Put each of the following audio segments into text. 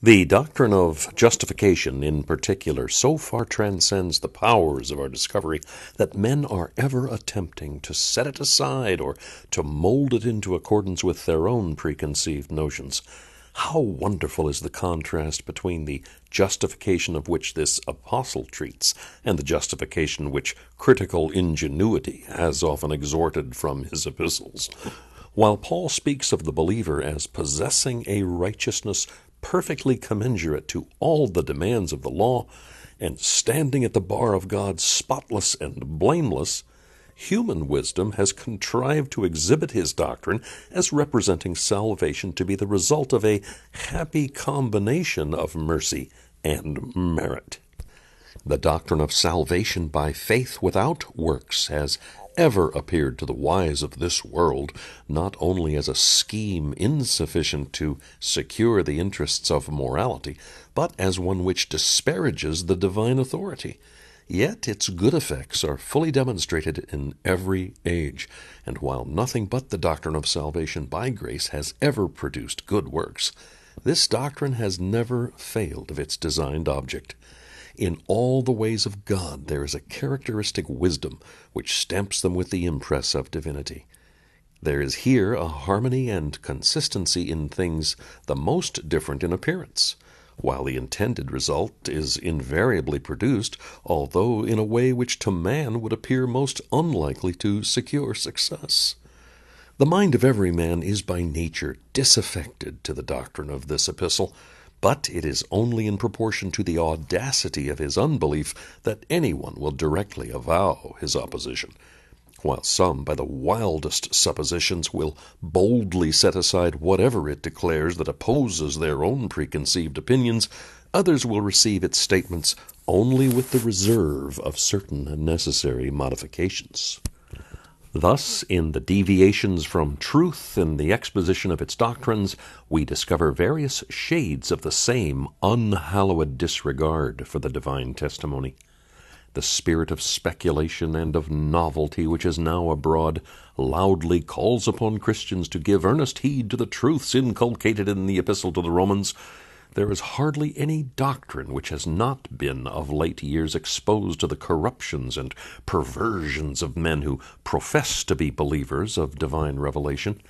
The doctrine of justification, in particular, so far transcends the powers of our discovery that men are ever attempting to set it aside or to mold it into accordance with their own preconceived notions. How wonderful is the contrast between the justification of which this apostle treats and the justification which critical ingenuity has often exhorted from his epistles. While Paul speaks of the believer as possessing a righteousness perfectly commensurate to all the demands of the law, and standing at the bar of God spotless and blameless, human wisdom has contrived to exhibit his doctrine as representing salvation to be the result of a happy combination of mercy and merit. The doctrine of salvation by faith without works has ever appeared to the wise of this world not only as a scheme insufficient to secure the interests of morality, but as one which disparages the divine authority. Yet its good effects are fully demonstrated in every age, and while nothing but the doctrine of salvation by grace has ever produced good works, this doctrine has never failed of its designed object. In all the ways of God there is a characteristic wisdom which stamps them with the impress of divinity. There is here a harmony and consistency in things the most different in appearance, while the intended result is invariably produced, although in a way which to man would appear most unlikely to secure success. The mind of every man is by nature disaffected to the doctrine of this epistle, but it is only in proportion to the audacity of his unbelief that anyone will directly avow his opposition, while some by the wildest suppositions will boldly set aside whatever it declares that opposes their own preconceived opinions, others will receive its statements only with the reserve of certain necessary modifications. Thus, in the deviations from truth in the exposition of its doctrines, we discover various shades of the same unhallowed disregard for the divine testimony. The spirit of speculation and of novelty which is now abroad loudly calls upon Christians to give earnest heed to the truths inculcated in the Epistle to the Romans there is hardly any doctrine which has not been of late years exposed to the corruptions and perversions of men who profess to be believers of divine revelation,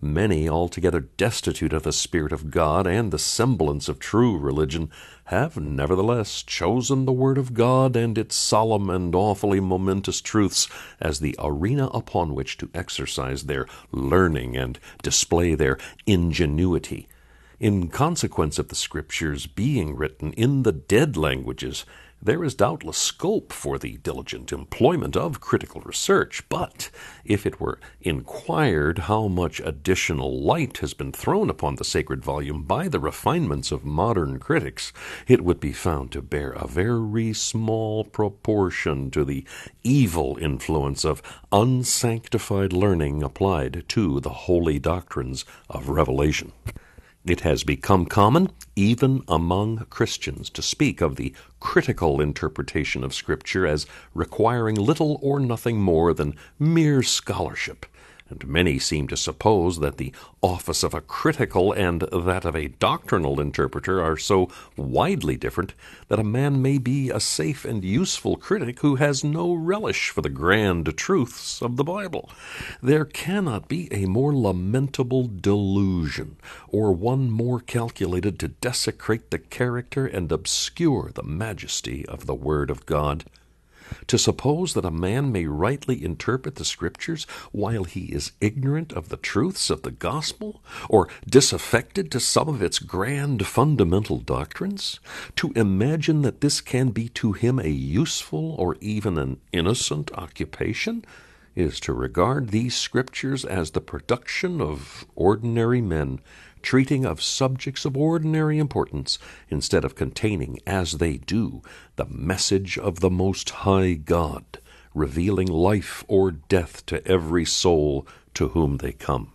many altogether destitute of the Spirit of God and the semblance of true religion, have nevertheless chosen the Word of God and its solemn and awfully momentous truths as the arena upon which to exercise their learning and display their ingenuity in consequence of the Scriptures being written in the dead languages, there is doubtless scope for the diligent employment of critical research, but if it were inquired how much additional light has been thrown upon the sacred volume by the refinements of modern critics, it would be found to bear a very small proportion to the evil influence of unsanctified learning applied to the holy doctrines of revelation. It has become common, even among Christians, to speak of the critical interpretation of Scripture as requiring little or nothing more than mere scholarship and many seem to suppose that the office of a critical and that of a doctrinal interpreter are so widely different that a man may be a safe and useful critic who has no relish for the grand truths of the Bible. There cannot be a more lamentable delusion, or one more calculated to desecrate the character and obscure the majesty of the Word of God. To suppose that a man may rightly interpret the Scriptures while he is ignorant of the truths of the gospel, or disaffected to some of its grand fundamental doctrines? To imagine that this can be to him a useful or even an innocent occupation? is to regard these scriptures as the production of ordinary men, treating of subjects of ordinary importance, instead of containing, as they do, the message of the Most High God, revealing life or death to every soul to whom they come.